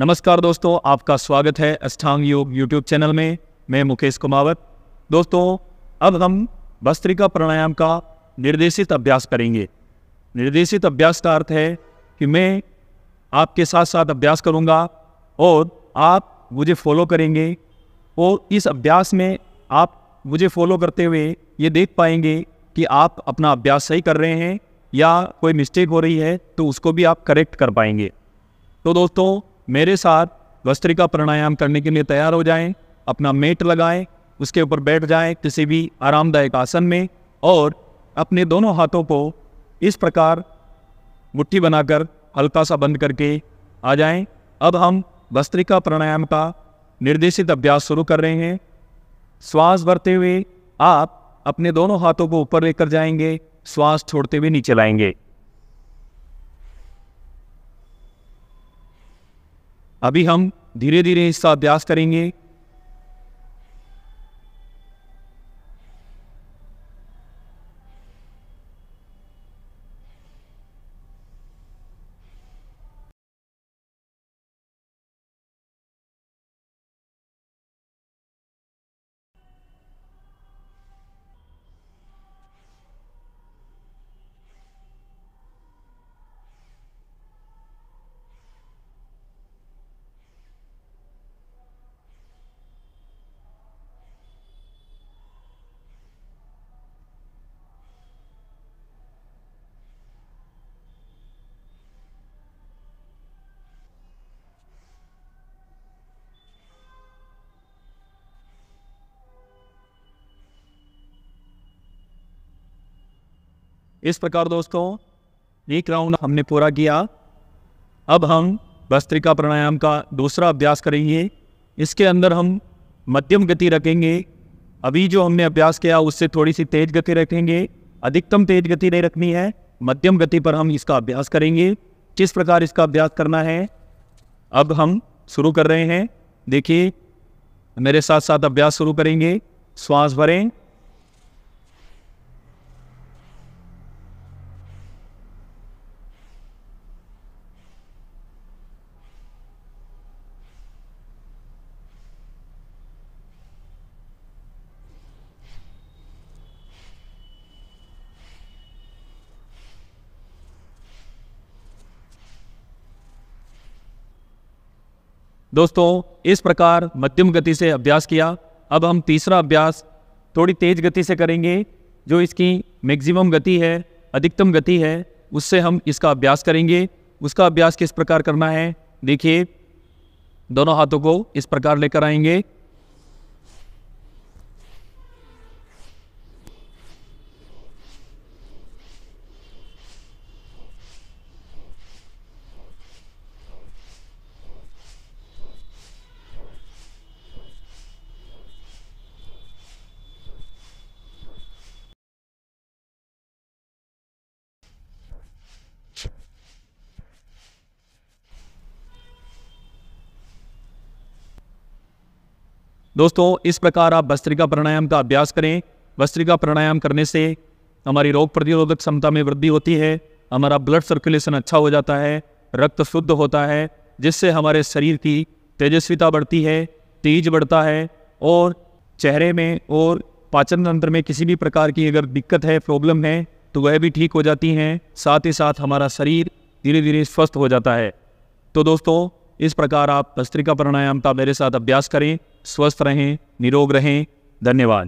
नमस्कार दोस्तों आपका स्वागत है अष्टांग योग यूट्यूब चैनल में मैं मुकेश कुमावत दोस्तों अब हम भस्त्रिका प्राणायाम का निर्देशित अभ्यास करेंगे निर्देशित अभ्यास का अर्थ है कि मैं आपके साथ साथ अभ्यास करूंगा और आप मुझे फॉलो करेंगे और इस अभ्यास में आप मुझे फॉलो करते हुए ये देख पाएंगे कि आप अपना अभ्यास सही कर रहे हैं या कोई मिस्टेक हो रही है तो उसको भी आप करेक्ट कर पाएंगे तो दोस्तों मेरे साथ वस्त्रिका प्राणायाम करने के लिए तैयार हो जाएं, अपना मेट लगाएं, उसके ऊपर बैठ जाएं किसी भी आरामदायक आसन में और अपने दोनों हाथों को इस प्रकार मुट्ठी बनाकर हल्का सा बंद करके आ जाएं। अब हम वस्त्रिका प्राणायाम का निर्देशित अभ्यास शुरू कर रहे हैं श्वास भरते हुए आप अपने दोनों हाथों को ऊपर लेकर जाएंगे श्वास छोड़ते हुए नीचे लाएंगे अभी हम धीरे धीरे इसका अभ्यास करेंगे इस प्रकार दोस्तों एक राउंड हमने पूरा किया अब हम भस्त्रिका प्राणायाम का दूसरा अभ्यास करेंगे इसके अंदर हम मध्यम गति रखेंगे अभी जो हमने अभ्यास किया उससे थोड़ी सी तेज गति रखेंगे अधिकतम तेज गति नहीं रखनी है मध्यम गति पर हम इसका अभ्यास करेंगे किस प्रकार इसका अभ्यास करना है अब हम शुरू कर रहे हैं देखिए मेरे साथ साथ अभ्यास शुरू करेंगे श्वास भरें दोस्तों इस प्रकार मध्यम गति से अभ्यास किया अब हम तीसरा अभ्यास थोड़ी तेज़ गति से करेंगे जो इसकी मैक्सिमम गति है अधिकतम गति है उससे हम इसका अभ्यास करेंगे उसका अभ्यास किस प्रकार करना है देखिए दोनों हाथों को इस प्रकार लेकर आएंगे दोस्तों इस प्रकार आप भस्त्रिका प्राणायाम का अभ्यास करें भस्त्रिका प्राणायाम करने से हमारी रोग प्रतिरोधक क्षमता में वृद्धि होती है हमारा ब्लड सर्कुलेशन अच्छा हो जाता है रक्त शुद्ध होता है जिससे हमारे शरीर की तेजस्विता बढ़ती है तेज बढ़ता है और चेहरे में और पाचन तंत्र में किसी भी प्रकार की अगर दिक्कत है प्रॉब्लम है तो वह भी ठीक हो जाती हैं साथ ही साथ हमारा शरीर धीरे धीरे स्वस्थ हो जाता है तो दोस्तों इस प्रकार आप भस्त्रिका प्राणायाम का मेरे साथ अभ्यास करें स्वस्थ रहें निरोग रहें धन्यवाद